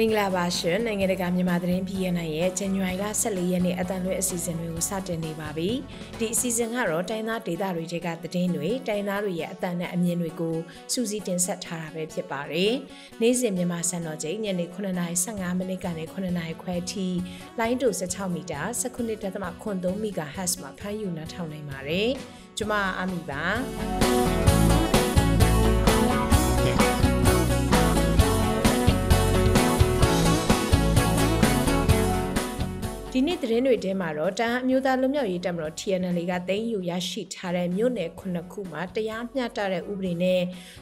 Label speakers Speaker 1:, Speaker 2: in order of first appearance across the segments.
Speaker 1: မင်္ဂလာပါရှင်နိုင်ငံတကာမြန်မာသတင်းပြည်ရနိုင်ရဲ့ဇန်နဝါရီလ14ရက်နေ့အတန်လွဲအစီအစဉ်တွေကိုစတင်နေပါပြီဒီအစီအစဉ်ကတော့တိုင်းသားဒေသတွေခြေကသတင်းတွေတိုင်းသားတွေရဲ့အတန်နဲ့အမြင်တွေကိုစူးစီးတင်ဆက်ထားတာပဲဖြစ်ပါတယ်နေ့စဉ်မြန်မာစံတော်ချိန်ညနေ9:55မိနစ်ကနေ9:00ခွဲထိလိုင်းတူ16မီတာ19.3 MHz မှာဖမ်းယူနှာထောင်နိုင်ပါတယ်ကျွန်မအာမီပါဒီနေ့သတင်းတွေထဲမှာတော့တန်အမျိုးသားလွတ်မြောက်ရေးတပ်မတော် TNL ကသိမ်းယူရရှိထားတဲ့မြို့နယ်9ခုမှာတရားမျှတတဲ့ဥပဒေနဲ့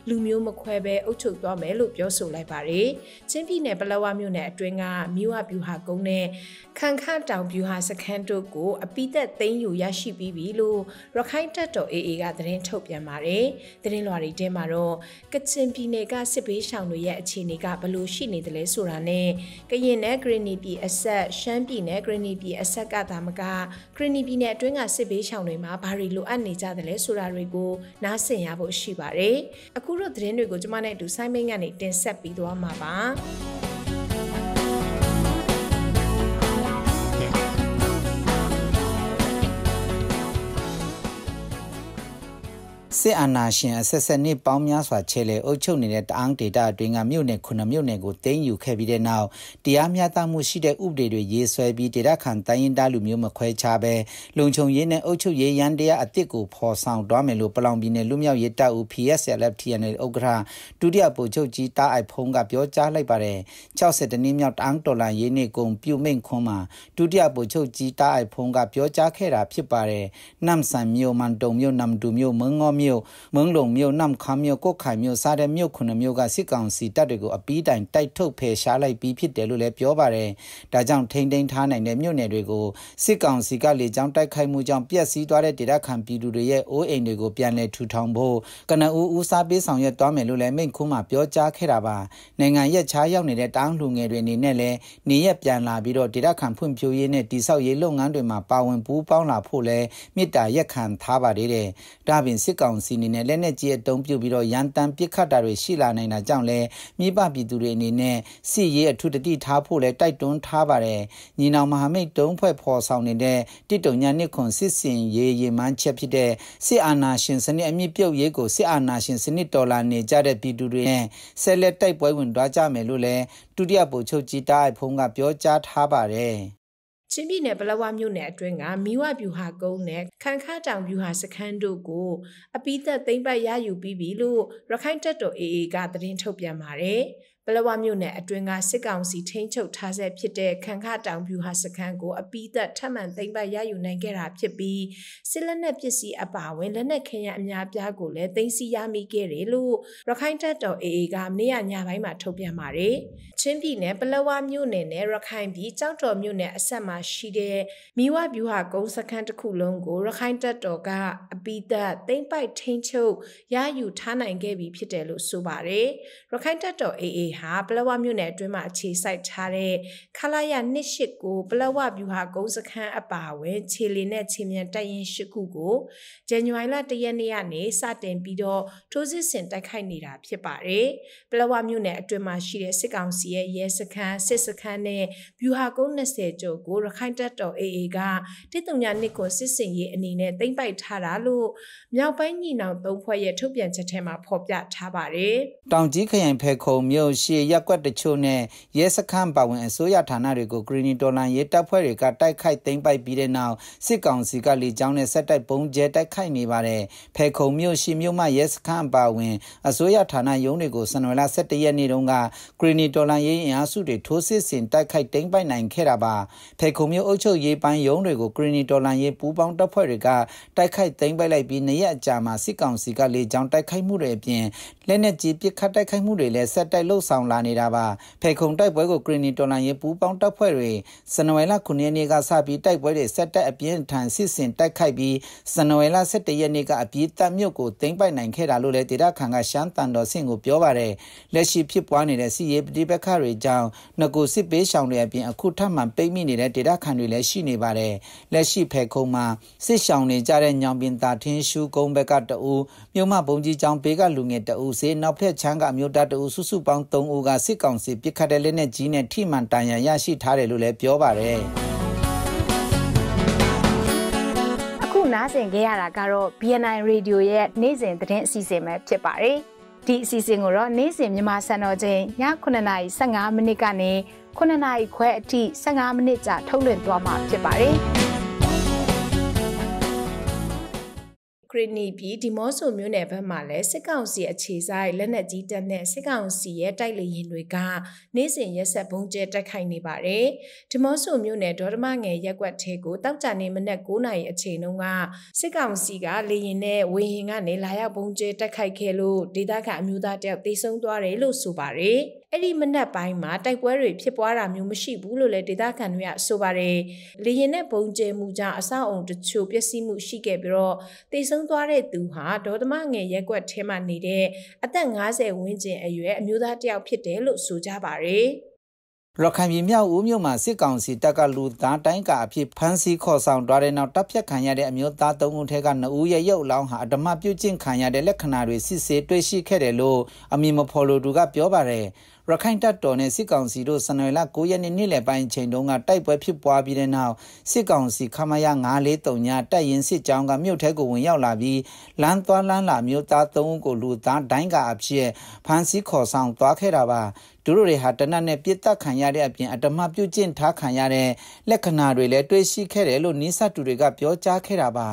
Speaker 1: လူမျိုးမခွဲဘဲအုပ်ချုပ်သွားမယ်လို့ပြောဆိုလိုက်ပါတယ်။ချင်းပြည်နယ်ပလောဝမြို့နယ်အတွင်းကမြို့ဝဗျူဟာကုန်းနဲ့ခံခတောင်ဗျူဟာစခန်းတို့ကိုအပိသက်သိမ်းယူရရှိပြီးပြီလို့ရခိုင်တပ်တော် AA ကသတင်းထုတ်ပြန်ပါတယ်။သတင်းလွှာတွေထဲမှာတော့ကချင်ပြည်နယ်ကစစ်ဘေးရှောင်တွေရဲ့အခြေအနေကဘယ်လိုရှိနေသလဲဆိုတာနဲ့ကရင်နယ်ဂရနီပြည်အဆက်ရှမ်းပြည်နယ်ဂရနီပြည်အဆက်ကသာမကခရနီပြည်နယ်အတွင်းကစစ်ဘေးရှောင်တွေမှာဘာတွေလိုအပ်နေကြသလဲဆိုတာတွေကိုနားဆင်ရဖို့ရှိပါတယ်။အခုတော့သတင်းတွေကိုကျွန်မနဲ့အတူဆိုင်းမင်းကနေတင်ဆက်ပေးသွားမှာပါ။
Speaker 2: စစ်အာဏာရှင်အဆက်ဆက်နှစ်ပေါင်းများစွာခြေလှယ်အုပ်ချုပ်နေတဲ့တအန်းဒေတာအတွင်းကမြို့နယ်ခုနှစ်မြို့နယ်ကိုတင်းယူခဲ့ပြီးတဲ့နောက်တရားမျှတမှုရှိတဲ့ဥပဒေတွေရေးဆွဲပြီးဒေတာခံတိုင်းရင်းသားလူမျိုးမခွဲခြားပဲလုံခြုံရေးနဲ့အုပ်ချုပ်ရေးရန်တရားအသစ်ကိုဖော်ဆောင်သွားမယ်လို့ပလောင်ပြည်နယ်လူမျိုးရေးတပ်ဦး PSLF TNL ဥက္ကဋ္ဌဒုတိယဗိုလ်ချုပ်ကြီးတာအိုက်ဖုံးကပြောကြားလိုက်ပါတယ်60တနည်းမြောက်တအန်းဒေါ်လာရေးနေကုန်ပြုမိန့်ခွန်းမှာဒုတိယဗိုလ်ချုပ်ကြီးတာအိုက်ဖုံးကပြောကြားခဲ့တာဖြစ်ပါတယ်နမ်ဆန်မြို့မန်တုံမြို့နမ်ဒူမြို့မငေါမြို့မြို့မုံလုံမြို့နမ်ခမ်းမြို့ကုတ်ခိုင်မြို့စတဲ့မြို့ခုနှစ်မြို့ကစစ်ကောင်စီတပ်တွေကိုအပီးတိုင်တိုက်ထုတ်ဖယ်ရှားလိုက်ပြီးဖြစ်တယ်လို့လည်းပြောပါတယ်။ဒါကြောင့်ထိန်းသိမ်းထားနိုင်တဲ့မြို့နယ်တွေကိုစစ်ကောင်စီကလေကြောင်းတိုက်ခိုက်မှုကြောင့်ပျက်စီးသွားတဲ့ဒေသခံပြည်သူတွေရဲ့အိုးအိမ်တွေကိုပြန်လည်ထူထောင်ဖို့ကနအူးဦးစားပေးဆောင်ရွက်သွားမယ်လို့လည်းမိန့်ခွန်းမှာပြောကြားခဲ့တာပါ။နိုင်ငံရဲ့ခြားရောက်နေတဲ့တောင်းလူငယ်တွေအနေနဲ့လည်းနေရပြန်လာပြီးတော့ဒေသခံဖွံ့ဖြိုးရေးနဲ့တိဆောက်ရေးလုပ်ငန်းတွေမှာပါဝင်ပူးပေါင်းလာဖို့လည်းမြစ်တာရက်ခံထားပါသေးတယ်။ဒါပြင်စစ်ကောင်ကောင်စီအနေနဲ့လက်နက်ကြီးအုံပြုပြီးတော့ရန်တမ်းပစ်ခတ်တာတွေရှိလာနိုင်တာကြောင့်လည်းမိဘပြည်သူတွေအနေနဲ့စစ်ရေးအထူးတတိထားဖို့လည်းတိုက်တွန်းထားပါတယ်။ညီနောင်မဟာမိတ်တုံးဖွဲ့ဖော်ဆောင်နေတဲ့တစ်တုံညာနှစ်ခွန်စစ်စင်ရေးရင်မှန်းချက်ဖြစ်တဲ့စစ်အာဏာရှင်စနစ်အမြင့်ပြုတ်ရေးကိုစစ်အာဏာရှင်စနစ်တော်လာနေကြတဲ့ပြည်သူတွေနဲ့ဆက်လက်တိုက်ပွဲဝင်သွားကြမယ်လို့လည်းဒုတိယဗိုလ်ချုပ်ကြီးတားအဖုံးကပြောကြားထားပါတယ်။
Speaker 1: ချင်းပြည်နယ်ပလောဝမြို့နယ်အတွင်းကမိဝဗျူဟာကုန်းနဲ့ခံခါတောင်ဗျူဟာစခန်းတို့ကိုအပိသက်သိမ့်ပတ်ရယူပြီးပြီလို့ရခိုင်တပ်တော် AA ကသတင်းထုတ်ပြန်ပါတယ်။ပလောဝမြို့နယ်အတွင်းကစစ်ကောင်စီထိန်းချုပ်ထားဆဲဖြစ်တဲ့ခံခတောင်ဖြူဟာစခန်းကိုအပိသက်ထပ်မံသိမ်းပိုက်ရယူနိုင်ခဲ့တာဖြစ်ပြီးစစ်လက်နက်ပစ္စည်းအပါအဝင်လက်နက်ခဲယမ်းအများပြားကိုလည်းသိမ်းဆည်းရမိခဲ့တယ်လို့ရခိုင်တပ်တော် AA ကမနေ့ကညပိုင်းမှာထုတ်ပြန်ပါတယ်။ချင်းပြည်နယ်ပလောဝမြို့နယ်နဲ့ရခိုင်ပြည်ကြောက်တော်မြို့နယ်အဆက်မှာရှိတဲ့မိဝဗျူဟာကုန်းစခန်းတစ်ခုလုံးကိုရခိုင်တပ်တော်ကအပိသက်သိမ်းပိုက်ထိန်းချုပ်ရယူထားနိုင်ခဲ့ပြီဖြစ်တယ်လို့ဆိုပါတယ်။ရခိုင်တပ်တော် AA ဟာဟာပလောဝမြို့နယ်အတွင်းမှာအခြေစိုက်ထားတဲ့ခလာရ289ပလောဝဗျူဟာကုန်းစခန်းအပါအဝင်ခြေလီနဲ့ခြေမြန်တပ်ရင်း၈ခုကိုဇန်နဝါရီလ၁ရက်နေ့ကနေစတင်ပြီးတော့ထိုးစစ်ဆင်တိုက်ခိုက်နေတာဖြစ်ပါတယ်။ပလောဝမြို့နယ်အတွင်းမှာရှိတဲ့စစ်ကောင်စီရဲ့ရဲစခန်းစစ်စခန်းနဲ့ဗျူဟာကုန်း20ကျော်ကိုရခိုင်တပ်တော် AA ကတိတုံညာနှစ်ကိုစစ်ဆင်ရေးအနေနဲ့သိမ့်ပိုက်ထားတာလို့မြောက်ပိုင်းညီနောင်သုံးဖွဲ့ရဲ့ထုတ်ပြန်ချက်ထဲမှာဖော်ပြထားပါတယ်
Speaker 2: ။တောင်ကြီးခရိုင်ဖဲခုံမြို့ရှိရှည်ရက်ွက်တချို့နဲ့ရဲစခန်းပါဝင် အစိုးရဌာနတွေကိုဂရီနီဒေါ်လန်ရဲတပ်ဖွဲ့တွေကတိုက်ခိုက်သိမ်းပိုက်ပြီးတဲ့နောက်စစ်ကောင်စီကလေကြောင်းနဲ့ဆက်တိုက်ပုံကျဲတိုက်ခိုက်နေပါတယ်။ဖဲခုံမြို့ရှိမြို့မှရဲစခန်းပါဝင်အစိုးရဌာနရုံးတွေကိုစနွေလ17ရက်နေ့တုန်းကဂရီနီဒေါ်လန်ရဲအင်အားစုတွေထိုးစစ်ဆင်တိုက်ခိုက်သိမ်းပိုက်နိုင်ခဲ့တာပါ။ဖဲခုံမြို့အုပ်ချုပ်ရေးပိုင်းရုံးတွေကိုဂရီနီဒေါ်လန်ရဲပူးပေါင်းတပ်ဖွဲ့တွေကတိုက်ခိုက်သိမ်းပိုက်လိုက်ပြီးနေရက်အကြာမှာစစ်ကောင်စီကလေကြောင်းတိုက်ခိုက်မှုတွေအပြင်လက်နက်ကြီးပစ်ခတ်တိုက်ခိုက်မှုတွေလည်းဆက်တိုက်လှုပ်ဆောင်ဆောင်လာနေတာပါဖေခုံတိုက်ပွဲကိုဂရင်းနီတော်လန်ရေးပူးပေါင်းတပ်ဖွဲ့တွေဇန်နဝါရီလ9ရက်နေ့ကစပြီးတိုက်ပွဲတွေဆက်တက်အပြင်းထန်စစ်ဆင်တိုက်ခိုက်ပြီးဇန်နဝါရီလ17ရက်နေ့ကအပြေးတပ်မြို့ကိုသိမ်းပိုက်နိုင်ခဲ့တာလို့လည်းဒေသခံကရှမ်းတန်တော်ဆင့်ကိုပြောပါတယ်လက်ရှိဖြစ်ပွားနေတဲ့စစ်ရေးပဋိပက္ခတွေကြောင့်ငကိုစစ်ပေးရှောင်တွေအပြင်အခုထပ်မံပိတ်မိနေတဲ့ဒေသခံတွေလည်းရှိနေပါတယ်လက်ရှိဖေခုံမှာစစ်ရှောင်နေကြတဲ့ညောင်ပင်သာထင်းရှူကုန်းဘက်ကတအူမြို့မဘုံကြီးကျောင်းဘေးကလူငယ်တအူစေနောက်ဖက်ချမ်းကအမျိုးသားတအူစုစုပေါင်း3ဦးကစစ်ကောင်စီပစ်ခတ်တဲ့လက်နက်ကြီးနဲ့ထိမှန်တန်ရန်ရရှိထားတယ်လို့လည်းပြောပါတယ်။
Speaker 3: အခုနားဆင်ကြရတာကတော့ BNI Radio ရဲ့နေ့စဉ်သတင်းအစီအစဉ်ပဲဖြစ်ပါတယ်။ဒီအစီအစဉ်ကိုတော့နေ့စဉ်မြန်မာစံတော်ချိန်ည9:15မိနစ်ကနေ9:00ခွဲအထိ15မိနစ်ကြာထုတ်လွှင့်သွားမှာဖြစ်ပါတယ်။
Speaker 1: ရိနီပြည်ဒီမော့ဆိုမြို့နယ်ဘက်မှာလည်းစစ်ကောင်စီအခြေစိုက်လက်နက်ကြီးတပ်နဲ့စစ်ကောင်စီရဲ့တိုက်လေယာဉ်တွေကနေ့စဉ်ရက်ဆက်ဘုံကျဲတိုက်ခိုက်နေပါတယ်။ဒီမော့ဆိုမြို့နယ်ဒေါ်ဒမငယ်ရက်ွက်ထဲကိုတောက်ကြနေမနက်9နာရီအချိန်တုန်းကစစ်ကောင်စီကလေယာဉ်နဲ့ဝေဟင်ကနေလာရောက်ဘုံကျဲတိုက်ခိုက်ခဲ့လို့ဒေသခံအမျိုးသားတယောက်သေဆုံးသွားတယ်လို့ဆိုပါတယ်။အဲ့ဒီမနက်ပိုင်းမှာတိုက်ပွဲတွေဖြစ်ပွားတာမျိုးမရှိဘူးလို့လည်းဒေသခံတွေကဆိုပါတယ်။လေရင်နဲ့ဘုံကျဲမှုကြောင့်အဆောက်အုံတချို့ပျက်စီးမှုရှိခဲ့ပြီးတော့တေဆုံးသွားတဲ့သူဟာဒေါသမငယ်ရက်ွက်ထဲမှာနေတဲ့အသက်50ဝန်းကျင်အရွယ်အမျိုးသားတစ်ယောက်ဖြစ်တယ်လို့ဆိုကြပါရယ်
Speaker 2: ရခိုင်ပြည်မြောက်ဦးမြို့မှာစစ်ကောင်စီတပ်ကလူသားတိုင်းကအဖြစ်ဖမ်းဆီးခေါ်ဆောင်သွားတဲ့နောက်တပ်ဖြတ်ခံရတဲ့အမျိုးသား၃ဦးထဲက၂ဦးရဲ့ရုပ်လောင်းဟာအဓမ္မပြုကျင့်ခံရတဲ့လက္ခဏာတွေစစ်ဆေးတွေ့ရှိခဲ့တယ်လို့အမည်မဖော်လိုသူကပြောပါတယ်။ရခိုင်တပ်တော်နဲ့စစ်ကောင်စီတို့စနွေလ9ရက်နေ့နေ့လယ်ပိုင်းအချိန်တုန်းကတိုက်ပွဲဖြစ်ပွားပြီးတဲ့နောက်စစ်ကောင်စီခမရ943ညတပ်ရင်စစ်ကြောင်းကမြို့ထဲကိုဝင်ရောက်လာပြီးလမ်းသွားလမ်းလာမြို့သား3ဦးကိုလူသားဒိုင်းကအဖြစ်ဖမ်းဆီးခေါ်ဆောင်သွားခဲ့တာပါသူတို့တွေဟာတနတ်နဲ့ပြစ်တက်ခံရတဲ့အပြင်အတမပြုကျင့်ထားခံရတဲ့လက္ခဏာတွေလည်းတွေ့ရှိခဲ့တယ်လို့နိစတူတွေကပြောကြားခဲ့တာပါ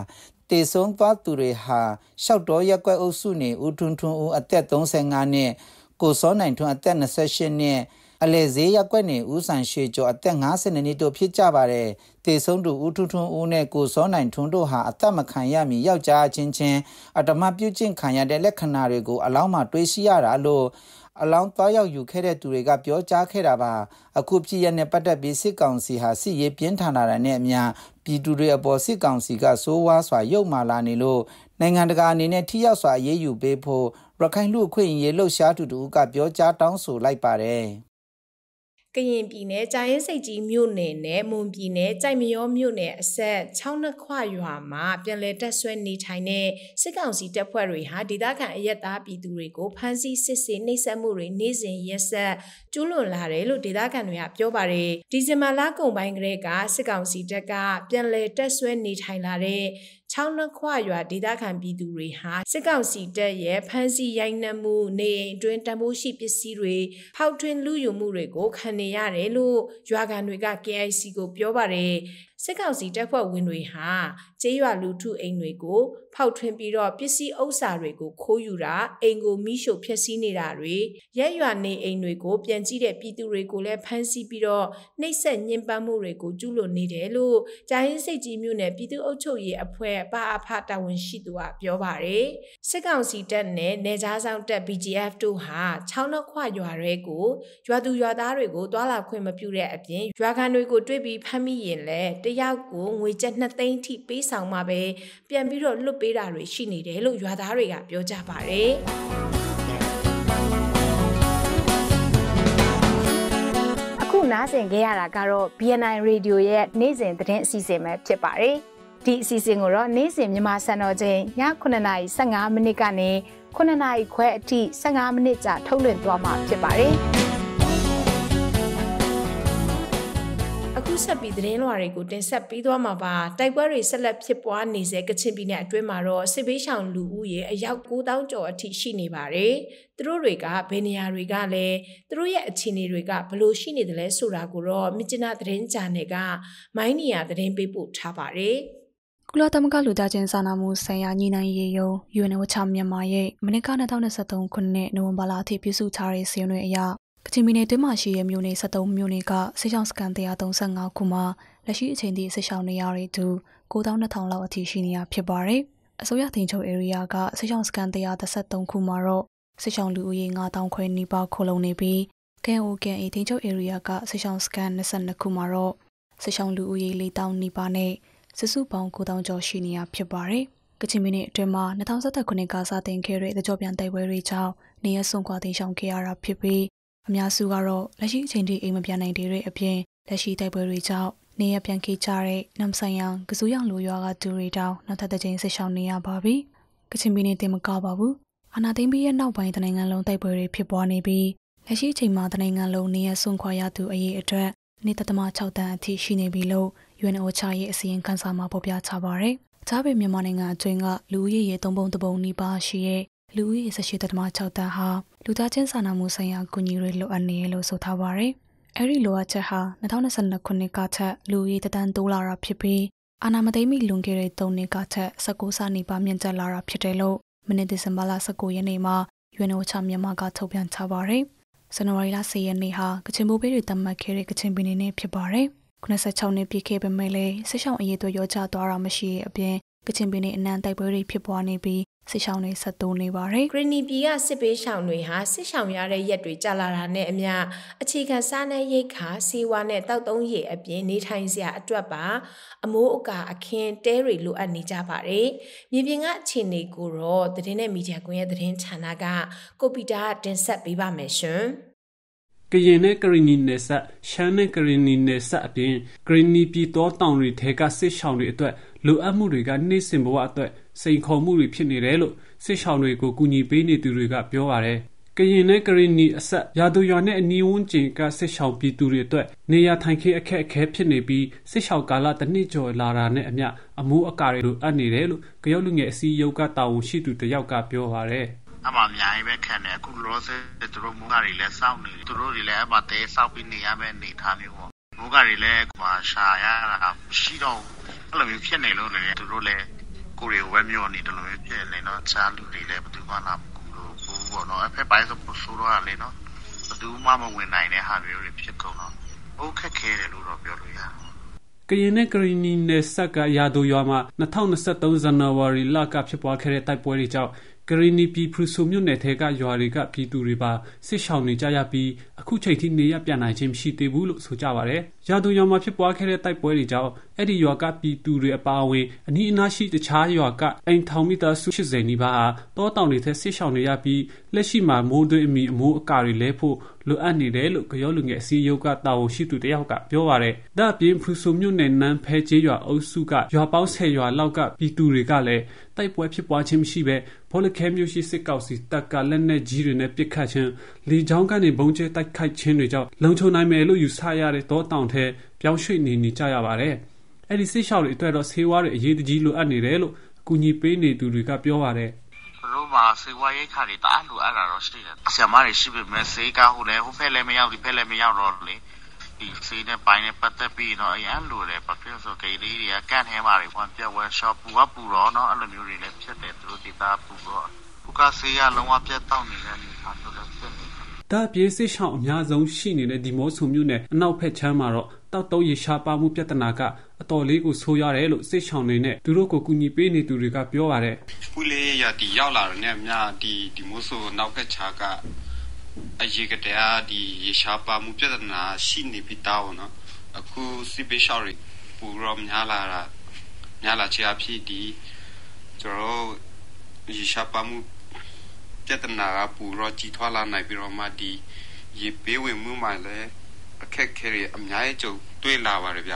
Speaker 2: တေဆုံးသွားသူတွေဟာရှောက်တော်ရက်ွက်အုပ်စုနေဦးထွန်းထွန်းဦးအသက်35နှစ်ကိုစောနိုင်ထွန်းအသက်28နှစ်အလေဈေးရက်ွက်နေဦးဆန်ရွှေကျော်အသက်52နှစ်တို့ဖြစ်ကြပါတယ်။တေဆုံးသူဦးထွန်းထွန်းဦးနဲ့ကိုစောနိုင်ထွန်းတို့ဟာအသက်မခံရမီယောက်ျားချင်းချင်းအတမပြုကျင့်ခံရတဲ့လက္ခဏာတွေကိုအလောင်းမှာတွေးရှိရတာလို့အလောင်းသွားရောက်ယူခဲ့တဲ့သူတွေကပြောကြားခဲ့တာပါအခုပြည်ရနဲ့ပတ်သက်ပြီးစစ်ကောင်စီဟာစစ်ရေးပြင်းထန်လာတာနဲ့အမျှပြည်သူတွေအပေါ်စစ်ကောင်စီကစိုးဝါးစွာရုပ်မာလာနေလို့နိုင်ငံတကာအနေနဲ့ထိရောက်စွာအရေးယူပေးဖို့ရခိုင်လူအခွင့်အရေးလှုပ်ရှားသူတို့ကပြောကြားတောင်းဆိုလိုက်ပါတယ်
Speaker 1: ကရင်ပြည်နယ်ကြာရင်စိတ်ကြီးမြို့နယ်နဲ့မွန်ပြည်နယ်ကြိုက်မရောမြို့နယ်အဆက်6နှစ်ခွရွာမှာပြည်လဲတက်ဆွဲနေထိုင်တဲ့စစ်ကောင်စီတပ်ဖွဲ့တွေဟာဒေသခံအရက်သားပြည်သူတွေကိုဖမ်းဆီးစစ်ဆေးနှိပ်စက်မှုတွေနေ့စဉ်ရက်ဆက်ကျူးလွန်လာတယ်လို့ဒေသခံတွေကပြောပါတယ်။ဒီဇင်ဘာလကုန်ပိုင်းကလေးကစစ်ကောင်စီတပ်ကပြည်လဲတက်ဆွဲနေထိုင်လာတဲ့ချောင်းနှခွရွာဒေသခံပြည်သူတွေဟာစစ်ကောင်စီတပ်ရဲ့ဖမ်းဆီးရိုက်နှက်မှုနေအိမ်အတွင်းတံပိုးရှိပစ္စည်းတွေဖောက်ထွင်းလူယူမှုတွေကိုခံနေရတယ်လို့ရွာကန်တွေက KIC ကိုပြောပါတယ်။စစ်ကောင်စီတပ်ဖွဲ့ဝင်တွေဟာကျေးရွာလူထုအိမ်တွေကို ဖောက်ထွင်းပြီးတော့ပစ္စည်းဥစ္စာတွေကိုခိုးယူတာအိမ်ကိုမိရှို့ဖျက်ဆီးနေတာတွေရက်ရွာနေအိမ်တွေကိုပြန်ကြည့်တဲ့ပြည်သူတွေကိုလည်းဖမ်းဆီးပြီးတော့နှိပ်စက်ညှဉ်းပန်းမှုတွေကိုကျူးလွန်နေတယ်လို့ကြာရင်စိတ်ကြီးမြို့နယ်ပြည်သူ့အုပ်ချုပ်ရေးအဖွဲ့ဘာအဖတာဝန်ရှိသူကပြောပါတယ်စစ်ကောင်စီတပ်နဲ့နေကြားဆောင်တပ် BGF တို့ဟာချောင်းနှခွရွာတွေကိုရွာသူရွာသားတွေကိုတွာလာခွင့်မပြုတဲ့အပြင်ရွာခံတွေကိုတွေးပြီးဖမ်းမိရင်လည်းတယောက်ကိုငွေကျပ်2သိန်းထိပေးဆောင်မှပဲပြန်ပြီးတော့လွတ်ပေးတာတွေရှိနေတယ်လို့ရွာသားတွေကပြောကြပါတယ်
Speaker 3: ခုနားဆင်ကြရတာကတော့ BNI Radio ရဲ့နေ့စဉ်သတင်းအစီအစဉ်ပဲဖြစ်ပါတယ်။ဒီအစီအစဉ်ကိုတော့နေ့စဉ်မြန်မာစံတော်ချိန်ည9:55မိနစ်ကနေ9:00ခွဲအထိ15မိနစ်ကြာထုတ်လွှင့်သွားမှာဖြစ်ပါတယ်။
Speaker 1: ခုဆက်ပြီးသတင်းလွှာတွေကိုတင်ဆက်ပေးသွားမှာပါတိုက်ပွဲတွေဆက်လက်ဖြစ်ပွားနေစေကချင်ပြည်နယ်အတွင်းမှာတော့စစ်ဘေးရှောင်လူဦးရေအယောက်9000ကျော်အထိရှိနေပါတယ်သူတို့တွေကဘယ်နေရာတွေကလဲသူတို့ရဲ့အခြေအနေတွေကဘယ်လိုရှိနေသလဲဆိုတာကိုတော့မြစ်ကျနာသတင်းဂျာနယ်ကမိုင်းနီယာသတင်းပေးပို့ထားပါတယ်
Speaker 4: ကုလသမဂ္ဂလူသားချင်းစာနာမှုဆိုင်ရာညှိနှိုင်းရေးယုံ UNOCHA မြန်မာရဲ့မနစ်က2023ခုနှစ်နိုဝင်ဘာလအထိပြုစုထားတဲ့စီရင်တွေအရချင်ပြည်နယ်တွင်းမှာရှိတဲ့မြို့နယ်73မြို့နယ်ကစစ်ရှောင်းစကန်135ခုမှာလက်ရှိအချိန်ထိစစ်ရှောင်းနေရတဲ့သူ9200လောက်အထိရှိနေတာဖြစ်ပါတယ်။အစိုးရထိန်ချုပ် area ကစစ်ရှောင်းစကန်133ခုမှာတော့စစ်ရှောင်းလူဦးရေ9000ခွဲနီးပါးခိုလုံနေပြီး KOKA ထိန်ချုပ် area ကစစ်ရှောင်းစကန်22ခုမှာတော့စစ်ရှောင်းလူဦးရေ4000နီးပါးနဲ့စစ်စုပေါင်း9000ကျော်ရှိနေတာဖြစ်ပါတယ်။ကချင်ပြည်နယ်အတွင်းမှာ2017ခုနှစ်ကစတင်ခဲ့တဲ့တကြောပြန်တိုက်ပွဲတွေကြောင့်နေရဆုံခွာတင်ဆောင်ခဲ့ရတာဖြစ်ပြီးအများစုကတော့လက်ရှိအချိန်ထိအိမ်မပြန်နိုင်သေးတဲ့အပြင်လက်ရှိတိုက်ပွဲတွေကြောင့်နေရပြန်ခေးကြတဲ့နမ်ဆိုင်ယံကစူးရောင်လိုရွာကသူတွေတောင်နောက်ထပ်တစ်ချိန်ဆစ်ရှောင်နေရပါပြီ။ကချင်ပြည်နယ်တင်မကပါဘူး။အာနာသိမ့်ပြီးရဲ့နောက်ပိုင်းတနိုင်ငံလုံးတိုက်ပွဲတွေဖြစ်ပွားနေပြီးလက်ရှိအချိန်မှာတနိုင်ငံလုံးနေရစွန့်ခွာရသူအရေအတွက်နေ့တသမ6တန်းအထိရှိနေပြီလို့ UNOCHA ရဲ့အစည်းအဝေးခန်းစာမှာဖော်ပြချပါရယ်။အခြားပင်မြန်မာနိုင်ငံအတွင်းကလူဦးရေရဲ့၃ပုံ၃ပုံနီးပါးရှိတဲ့လူဦးရေ18.6တန်းဟာလူသားချင်းစာနာမှုဆိုင်ရာအကူအညီတွေလိုအပ်နေလို့ဆိုထားပါရယ်။အဲဒီလိုအပ်ချက်ဟာ2022ခုနှစ်ကထက်လူရေးတန်းတိုးလာတာဖြစ်ပြီးအာနာမသိမိလွန်ခဲ့တဲ့၃နှစ်ကထက်19ဆနီပါမြင့်တက်လာတာဖြစ်တယ်လို့မနေ့ဒီဇင်ဘာလ19ရက်နေ့မှာ UNOCHA မြန်မာကထုတ်ပြန်ချပါရယ်။ဇန်နဝါရီလ10ရက်နေ့ဟာကချင်ပိုးပေးတွေတတ်မှတ်ခဲ့တဲ့ကချင်ပြည်နယ်နဲ့ဖြစ်ပါရယ်။96နှစ်ပြည့်ခဲ့ပေမဲ့လည်းဆစ်ဆောင်အရေးတို့ရောချသွားတာမရှ
Speaker 1: ိတဲ့အပြင်ကချင်ပြည်နယ်အနှံတိုက်ပွဲတွေဖြစ်ပွားနေပြီးစစ်ရှောင်းတွေဆက်တိုးနေပါတယ်။ဂရနီပြည်ကစစ်ပေးရှောင်းတွေဟာစစ်ရှောင်းရတဲ့ရက်တွေကြာလာတာနဲ့အမျှအခြေခံစားနပ်ရိက္ခာစီဝါနဲ့တောက်သုံးရည်အပြင်နေထိုင်စရာအတွက်ပါ အမိုးအကာအခင်းတဲတွေလိုအပ်နေကြပါတယ်။မြေပြင်ကအခြေအနေကိုတော့သတင်းနဲ့မီဒီယာကွန်ရဲ့သတင်းဌာနကကိုပီတာတင်ဆက်ပေးပါမယ်ရှင်
Speaker 5: ။ကရင်နဲ့ကရင်နီနယ်စပ်ရှမ်းနဲ့ကရင်နီနယ်စပ်အပြင်ကရင်နီပြည်တော်တောင်တွေထဲကစစ်ရှောင်တွေအတွက်လိုအပ်မှုတွေကနေ့စဉ်ဘဝအတွက်စိန်ခေါ်မှုတွေဖြစ်နေတယ်လို့စစ်ရှောင်းတွေကိုကူညီပေးနေသူတွေကပြောပါတယ်။ကရင်နဲ့ကရင်နီအဆက်ရာသူရွာနဲ့အနီးဝန်းကျင်ကစစ်ရှောင်းပြည်သူတွေအတွက်နေရာထိုင်ခင်းအခက်အခဲဖြစ်နေပြီးစစ်ရှောင်းကာလတစ်နှစ်ကျော်လာတာနဲ့အမျှအမှုအကာတွေလိုအပ်နေတယ်လို့ကြရုပ်လူငယ်အစည်းအရုံးကတာဝန်ရှိသူတယောက်ကပြောပါတယ်။အမှအများကြီးပဲခံတယ်အခုလောဆယ်သူတို့မူကတွေလည်းစောင့်နေသူတို့တွေလည်းအမှတဲစောင့်ပြီးနေရမယ့်အနေအထားမျိုးပေါ့မူကတွေလည်းကွာရှာရတာရှိတော့အဲ့လိုမျိုးဖြစ်နေလို့လည်းသူတို့လည်းကိုယ်တွေဝဲမျောနေတယ်လို့ဖြစ်နေတော့ချားလူတွေလည်းဘယ်သူမှလာကူလို့ဘူးပေါ့နော်အဖက်ပိုင်းဆိုဆိုတော့လေနော်ဘယ်သူမှမဝင်နိုင်တဲ့ဟာမျိုးတွေဖြစ်ကုန်တော့ဘုခက်ခဲတယ်လို့တော့ပြောလို့ရတယ်ကရင်နဲ့ကရင်နီနယ်စပ်ကရာဒိုရွာမှာ2023ဇန်နဝါရီလကဖြစ်ပွားခဲ့တဲ့တိုက်ပွဲတွေကြောင့်ကရင်နီပြည်ဖရူဆိုမြို့နယ်ထဲကရွာတွေကပြည်သူတွေပါစစ်ရှောင်နေကြရပြီးအခုချိန်ထိနေရပြန်နိုင်ခြင်းမရှိသေးဘူးလို့ဆိုကြပါရယ်။ရာသွန်ရွာမှာဖြစ်ပွားခဲ့တဲ့တိုက်ပွဲတွေကြောင့်အဲ့ဒီရွာကပြည်သူတွေအပါအဝင်အနီးအနားရှိတခြားရွာကအိမ်ထောင်မိသားစု80နီးပါးဟာတောတောင်တွေထဲစစ်ရှောင်နေရပြီးလက်ရှိမှာမိုးသွင်းအမီအမိုးအကာတွေလဲဖို့လိုအပ်နေတယ်လို့ကြောလူငယ်အစည်းအရုပ်ကတာဝန်ရှိသူတယောက်ကပြောပါရယ်။ဒါ့အပြင်ဖရူဆိုမြို့နယ်နန်းဖဲကျေးရွာအုပ်စုကရွာပေါင်း10ရွာလောက်ကပြည်သူတွေကလည်းတိုက်ပွဲဖြစ်ပွားခြင်းမရှိဘဲဘောလခဲမြို့ရှိစစ်ကောင်စီတပ်ကလက်နက်ကြီးတွေနဲ့ပစ်ခတ်ခြင်း၊လေကြောင်းကနေဗုံးကြဲတိုက်ခိုက်ခြင်းတွေကြောင့်လုံခြုံနိုင်မယ်လို့ယူဆရတဲ့တောတောင်ထဲပြောင်းရွှေ့နေနေကြရပါတယ်။အဲဒီစစ်ရှောင်တွေအတွက်တော့ဆေးဝါးတွေအရေးတကြီးလိုအပ်နေတယ်လို့အကူအညီပေးနေသူတွေကပြောပါတယ်။“သူတို့မှာဆေးဝါးရိက္ခာတွေတအားလိုအပ်တာတော့ရှိတယ်။ဆရာမတွေရှိပေမယ့်ဆေးကဟိုဘက်လည်းမရောက်ဒီဘက်လည်းမရောက်တော့လေ။ဒီစေးနဲ့ပိုင်းနဲ့ပတ်သက်ပြီးတော့အရန်လိုတယ်ဘာဖြစ်လို့ဆိုကြိလေးတွေကကန့်ထဲမှာတွေဟောပြက်ဝဲ shop ပူကပူတော့เนาะအဲ့လိုမျိုးတွေလည်းဖြစ်တယ်သူတို့ဒေတာပူတော့ပူကစေးရလုံးဝပြတ်တောက်နေတဲ့အနေအထားမျိုးလည်းဖြစ်နေတယ်ဒါပြေးစစ်ရှောင်းအများဆုံးရှိနေတဲ့ဒီမောဆုံမြို့နယ်အနောက်ဖက်ချမ်းမှာတော့တောက်တုံးရရှာပါမှုပြဿနာကအတော်လေးကိုဆိုးရတယ်လို့စစ်ရှောင်းနေနဲ့သူတို့ကိုကူညီပေးနေသူတွေကပြောပါတယ်။ခုလေးရဒီရောက်လာတဲ့နဲ့အများဒီဒီမိုးဆိုနောက်ဖက်ချာကအရေးကတည်းကဒီရေရှားပါမှုပြဿနာ ရှိနေပြီးသားပေါ့နော်အခုစစ်ပေးရှောက်တွေပူရောများလာတာများလာခြင်းအဖြစ်ဒီကျွန်တော်ရေရှားပါမှုပြဿနာကပူရောကြီးထွားလာနိုင်ပြီးတော့မှဒီရေပေးဝင်မှုမှလည်းအခက်ခဲတွေအများကြီးကြုံတွေ့လာပါတယ်ဗျ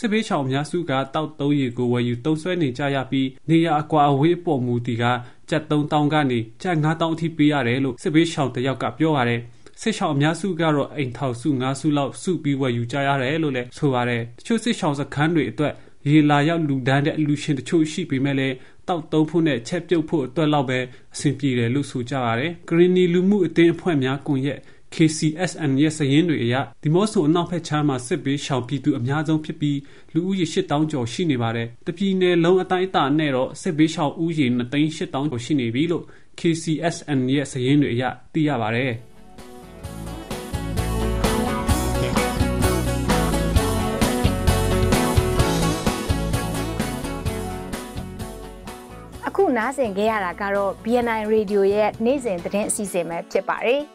Speaker 5: စစ်ဘေးရှောင်အများစုကတောက်သုံးရည်ကိုဝယ်ယူသုံးစွဲနေကြရပြီးနေရာအကွာအဝေးပေါ်မူတည်ကကျပ်3000ကနေကျပ်9000အထိပေးရတယ်လို့စစ်ဘေးရှောင်တယောက်ကပြောပါတယ်စစ်ရှောင်အများစုကတော့အိမ်ထောင်စု9စုလောက်စုပြီးဝယ်ယူကြရတယ်လို့လည်းဆိုပါတယ်တချို့စစ်ရှောင်စခန်းတွေအတွက်ရေလာရောက်လူဒန်းတဲ့အလူရှင်တချို့ရှိပေမဲ့လည်းတောက်သုံးဖို့နဲ့ချက်ပြုတ်ဖို့အတွက်လောက်ပဲအဆင်ပြေတယ်လို့ဆိုကြပါတယ် Greeny လူမှုအသင်းအဖွဲ့များကွန်ရက် KCSN ရဲ့စာရင်းတွေအရဒီမော့ဆိုအနောက်ဘက်ခြမ်းမှာစစ်ဘေးရှောင်ပြည်သူအများဆုံးဖြစ်ပြီးလူဦးရေ8000ကျော်ရှိနေပါတယ်။တပြည်နယ်လုံးအတိုင်းအတာနဲ့တော့စစ်ဘေးရှောင်ဦးရေ2800ကျော်ရှိနေပြီလို့ KCSN ရဲ့စာရင်းတွေအရသိရပါတယ်။
Speaker 3: နားဆင်ခဲ့ရတာကတော့ BNI Radio ရဲ့နေ့စဉ်သတင်းအစီအစဉ်ပဲဖြစ်ပါတယ်။